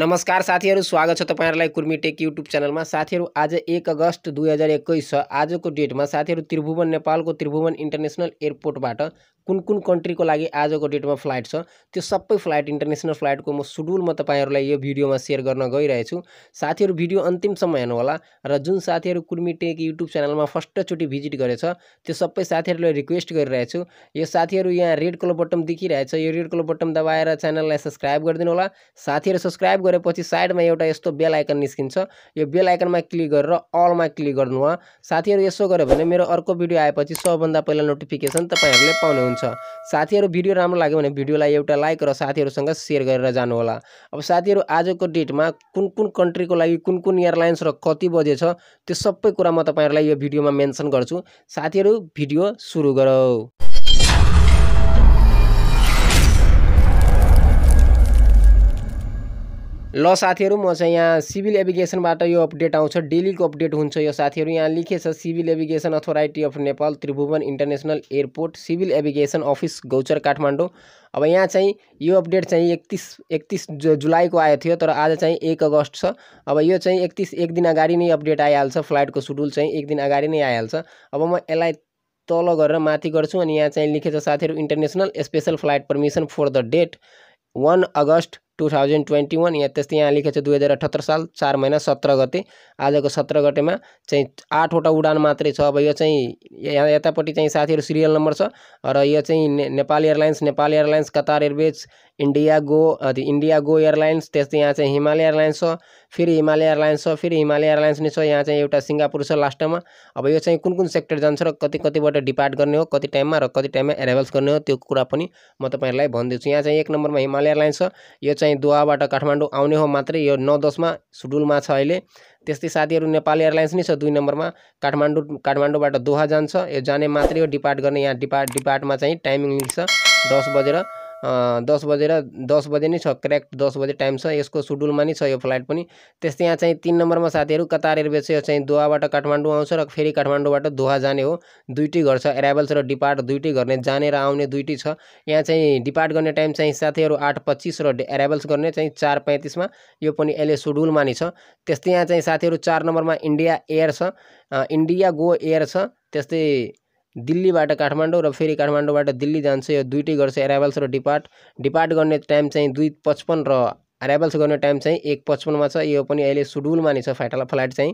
नमस्कार साथीहरू स्वागत छ तपाईँहरूलाई कुर्मी टेक युट्युब च्यानलमा साथीहरू आज एक अगस्त दुई हजार एक्काइस छ आजको डेटमा साथीहरू त्रिभुवन नेपालको त्रिभुवन इन्टरनेसनल एयरपोर्टबाट कुन कुन कन्ट्रीको लागि आजको डेटमा फ्लाइट छ त्यो सबै फ्लाइट इन्टरनेसनल फ्लाइटको म सुडुल म तपाईँहरूलाई यो भिडियोमा सेयर गर्न गइरहेछु साथीहरू भिडियो अन्तिमसम्म होला र जुन साथीहरू कुर्मी टेक युट्युब च्यानलमा फर्स्टचोटि भिजिट गरेछ त्यो सबै साथीहरूलाई रिक्वेस्ट गरिरहेछु यो साथीहरू यहाँ रेड कलर बटन देखिरहेछ यो रेड कलर बटन दबाएर च्यानललाई सब्सक्राइब गरिदिनु होला साथीहरू सब्सक्राइब गरेपछि साइडमा एउटा यस्तो बेल आइकन निस्किन्छ यो बेल आइकनमा क्लिक गरेर अलमा क्लिक गर्नु होला साथीहरू यसो गऱ्यो भने मेरो अर्को भिडियो आएपछि सबभन्दा पहिला नोटिफिकेसन तपाईँहरूले पाउनुहुन्छ हुन्छ साथीहरू भिडियो राम्रो लाग्यो भने भिडियोलाई एउटा लाइक र साथीहरूसँग सेयर गरेर जानुहोला अब साथीहरू आजको डेटमा कुन कुन कन्ट्रीको लागि कुन कुन एयरलाइन्स र कति बजे छ त्यो सबै कुरा म तपाईँहरूलाई यो भिडियोमा मेन्सन गर्छु साथीहरू भिडियो सुरु गरौँ ल साथीहरू म चाहिँ यहाँ सिभिल एभिगेसनबाट यो अपडेट आउँछ डेलीको अपडेट हुन्छ यो साथीहरू यहाँ लेखेछ civil aviation authority of Nepal Tribhuvan international airport civil aviation office Gauchar Kathmandu अब यहाँ चाहिँ यो अपडेट चाहिँ एकतिस एकतिस जुलाईको आएको थियो तर आज चाहिँ एक अगस्त छ अब यो चाहिँ एकतिस एक दिन अगाडि नै अपडेट आइहाल्छ फ्लाइटको सेड्युल चाहिँ एक दिन अगाडि नै आइहाल्छ अब म यसलाई तल गरेर माथि गर्छु अनि यहाँ चाहिँ लेखेछ साथीहरू international special flight permission for the date one August two thousand twenty one यहाँ त्यस्तै यहाँ लेखेको छ दुई हजार अठहत्तर साल चार महिना सत्र गते आजको सत्र गतेमा चाहिँ आठवटा उडान मात्रै छ अब यो चाहिँ यहाँ यतापट्टि चाहिँ साथीहरू सिरियल नम्बर छ र यो चाहिँ Nepal airlines Nepal airlines Qatar airways India go India go airlines त्यस्तै यहाँ चाहिँ हिमालय एयरलाइन्स छ फेरि हिमालय एयरलाइन्स छ फेरि हिमालय एयरलाइन्स नै छ यहाँ चाहिँ एउटा सिङ्गापुर छ लास्टमा अब यो चाहिँ कुन कुन सेक्टर जान्छ र कति कतिबाट डिपार्ट गर्ने हो कति टाइममा र कति टाइममा एराइभल्स गर्ने हो त्यो कुरा पनि म तपाईँहरूलाई भनिदिन्छु यहाँ चाहिँ एक नम्बरमा हिमालय एयरलाइन्स छ यो चाहिँ दोहाबाट काठमाडौँ आउने हो मात्रै यो नौ दसमा सुडुलमा छ अहिले त्यस्तै साथीहरू नेपाल एयरलाइन्स नै छ दुई नम्बरमा काठमाडौँ काठमाडौँबाट दोहा जान्छ यो जाने मात्रै हो डिपार्ट गर्ने यहाँ डिपार्ट डिपार्टमा चाहिँ टाइमिङ मिल्छ दस बजेर दस बजेर दस बजे नै छ करेक्ट दस बजे टाइम छ यसको सेड्युलमा नै छ यो फ्लाइट पनि त्यस्तै यहाँ चाहिँ तिन नम्बरमा साथीहरू कतार एयरवेज यो चाहिँ दोहाबाट काठमाडौँ आउँछ र फेरि काठमाडौँबाट दोहा जाने हो दुइटै गर्छ एराइभल्स र डिपार्ट दुइटै गर्ने जाने र आउने दुइटै छ यहाँ चाहिँ डिपार्ट गर्ने टाइम चाहिँ साथीहरू आठ पच्चिस र एराइभल्स गर्ने चाहिँ चार पैँतिसमा यो पनि अहिले सेड्युलमा नै छ त्यस्तै यहाँ चाहिँ साथीहरू चार नम्बरमा इन्डिया एयर छ इन्डिया गो एयर छ त्यस्तै दिल्लीबाट काठमाडौँ र फेरि काठमाडौँबाट दिल्ली जान्छ यो दुइटै गर्छ एराइभल्स र डिपार्ट डिपार्ट गर्ने टाइम चाहिँ दुई पचपन्न र एराइभल्स गर्ने टाइम चाहिँ एक पचपन्नमा छ यो पनि अहिले सुडुलमा नि छ फाइटल फ्लाइट चाहिँ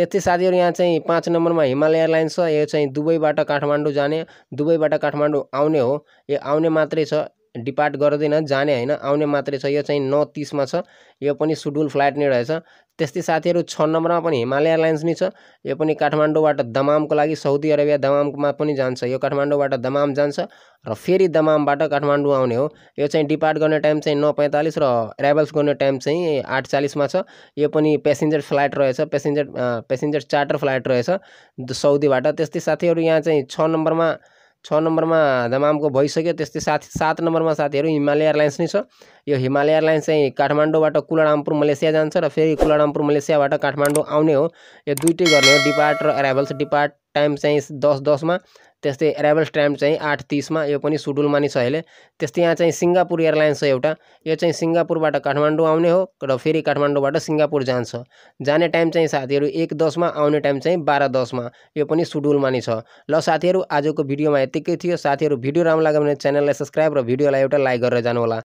त्यस्तै साथीहरू यहाँ चाहिँ पाँच नम्बरमा हिमालय एयरलाइन्स छ यो चाहिँ दुबईबाट काठमाडौँ जाने दुबईबाट काठमाडौँ आउने हो यो आउने मात्रै छ डिपार्ट गर्दैन जाने होइन आउने मात्रै छ यो चाहिँ नौ तिसमा छ यो पनि सुडुल फ्लाइट नै रहेछ त्यस्तै साथीहरू छ नम्बरमा पनि हिमालय एयरलाइन्स नै छ यो पनि काठमाडौँबाट दमामको लागि साउदी अरेबिया दमाममा पनि जान्छ यो काठमाडौँबाट दमाम जान्छ र फेरि दमामबाट काठमाडौँ आउने हो यो चाहिँ डिपार्ट गर्ने टाइम चाहिँ नौ पैँतालिस र एराइभल्स गर्ने टाइम चाहिँ आठ चालिसमा छ यो पनि पेसेन्जर फ्लाइट रहेछ पेसेन्जर पेसेन्जर चार्टर फ्लाइट रहेछ साउदीबाट त्यस्तै साथीहरू यहाँ चाहिँ छ नम्बरमा छ नम्बरमा दमामको भइसक्यो त्यस्तै साथी सात नम्बरमा साथीहरू हिमालय एयरलाइन्स नै छ यो हिमालय एयरलाइन्स चाहिँ काठमाडौँबाट कुलाडामपुर मलेसिया जान्छ र फेरि कुलाडामपुर मलेसियाबाट काठमाडौँ आउने हो यो दुइटै गर्ने हो डिपार्ट र एराइभल्स डिपार्ट टाइम चाहिँ दस दसमा त्यस्तै एराइभल्स टाइम चाहिँ आठ तिसमा यो पनि सुडुलमा नै छ अहिले त्यस्तै यहाँ चाहिँ सिङ्गापुर एयरलाइन्स छ एउटा यो चाहिँ सिङ्गापुरबाट काठमाडौँ आउने हो र फेरि काठमाडौँबाट सिङ्गापुर जान्छ जाने टाइम चाहिँ साथीहरू एक दसमा आउने टाइम चाहिँ बाह्र दसमा यो पनि सुडुलमा नै छ ल साथीहरू आजको भिडियोमा यत्तिकै थियो साथीहरू भिडियो राम्रो लाग्यो भने च्यानललाई सब्सक्राइब र भिडियोलाई एउटा लाइक गरेर जानुहोला